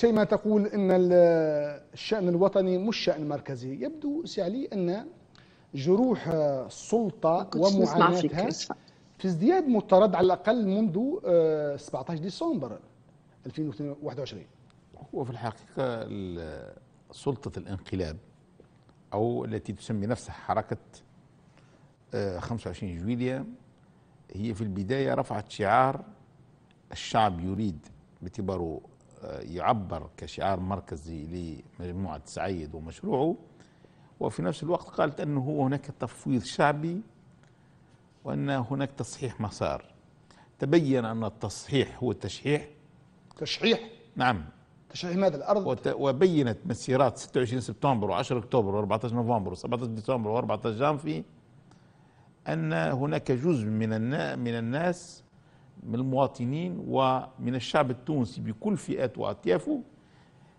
شيء ما تقول أن الشأن الوطني مش شأن مركزي يبدو سعلي أن جروح السلطة ومعاناتها في ازدياد مضطرد على الأقل منذ 17 آه، ديسمبر 2021 هو في الحقيقة سلطة الانقلاب أو التي تسمي نفسها حركة 25 آه، جويليا هي في البداية رفعت شعار الشعب يريد باعتباره يعبر كشعار مركزي لمجموعة سعيد ومشروعه وفي نفس الوقت قالت أنه هناك تفويض شعبي وأن هناك تصحيح مسار تبين أن التصحيح هو التشحيح تشحيح نعم تشحيح ماذا الأرض وت... وبينت مسيرات 26 سبتمبر و10 أكتوبر و14 نوفمبر و17 ديسمبر و14 جانفي أن هناك جزء من, النا... من الناس من المواطنين ومن الشعب التونسي بكل فئات وأطيافه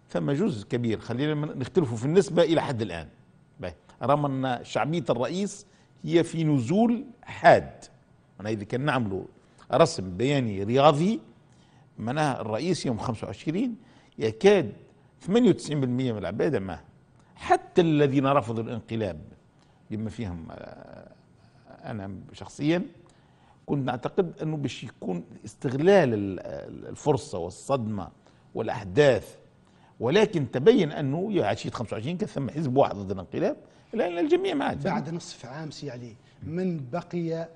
ثم جزء كبير خلينا نختلفوا في النسبة إلى حد الآن رغم أن شعبية الرئيس هي في نزول حاد أنا إذا كان نعملوا رسم بياني رياضي معناها الرئيس يوم 25 يكاد 98% من العباد ما حتى الذين رفضوا الانقلاب بما فيهم آه، أنا شخصيا كنت نعتقد انه باش يكون استغلال الفرصه والصدمه والاحداث ولكن تبين انه يا عشيه 25 كان ثم حزب واحد ضد الانقلاب لان الجميع ما بعد نصف عام سي علي من بقي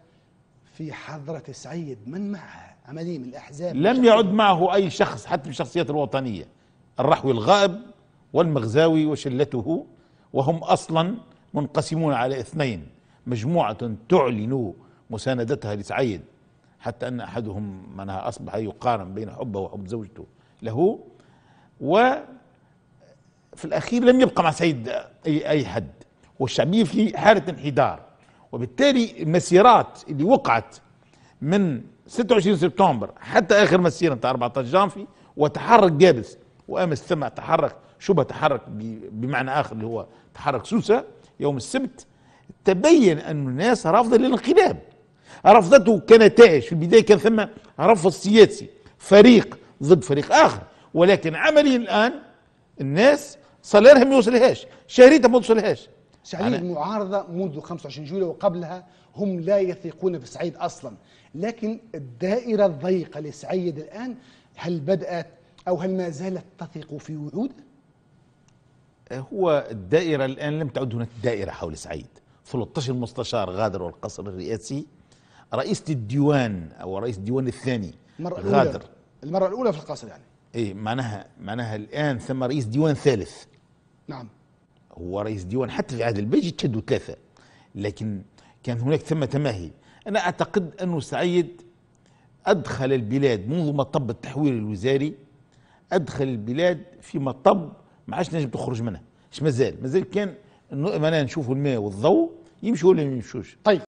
في حضرة سعيد من معه عملية من الأحزاب لم يعد معه أي شخص حتى من الشخصيات الوطنية الرحوي الغائب والمغزاوي وشلته وهم أصلا منقسمون على اثنين مجموعة تعلن مساندتها لسعيد حتى أن أحدهم منها أصبح يقارن بين حبه وحب زوجته له وفي الأخير لم يبقى مع سعيد أي, أي حد والشعبية في حالة انحدار وبالتالي المسيرات اللي وقعت من 26 سبتمبر حتى آخر مسيرة نتاع 14 جانفي وتحرك جابس وأمس ثم تحرك شبه تحرك بمعنى آخر اللي هو تحرك سوسة يوم السبت تبين أن الناس رافضة للانقلاب رفضته كنتائج في البداية كان ثم رفض سياسي فريق ضد فريق آخر ولكن عمليا الآن الناس صلالها ما يوصلهاش شهريتها ما توصلهاش سعيد المعارضة منذ 25 جولة وقبلها هم لا يثقون بسعيد أصلا لكن الدائرة الضيقة لسعيد الآن هل بدأت أو هل ما زالت تثق في وعوده؟ هو الدائرة الآن لم تعد هناك دائرة حول سعيد 13 مستشار غادروا القصر الرئاسي رئيسة الديوان أو رئيس الديوان الثاني المرة غادر الأولى المرة الأولى في القصر يعني إيه معناها معناها الآن ثم رئيس ديوان ثالث نعم هو رئيس ديوان حتى في عهد البيجي تشدوا ثلاثة لكن كان هناك ثم تماهي أنا أعتقد أنه سعيد أدخل البلاد منذ مطب التحويل الوزاري أدخل البلاد في مطب ما عادش نجم تخرج منه مش مازال مازال كان أنا نشوفوا الماء والضوء يمشوا ولا ما يمشوش طيب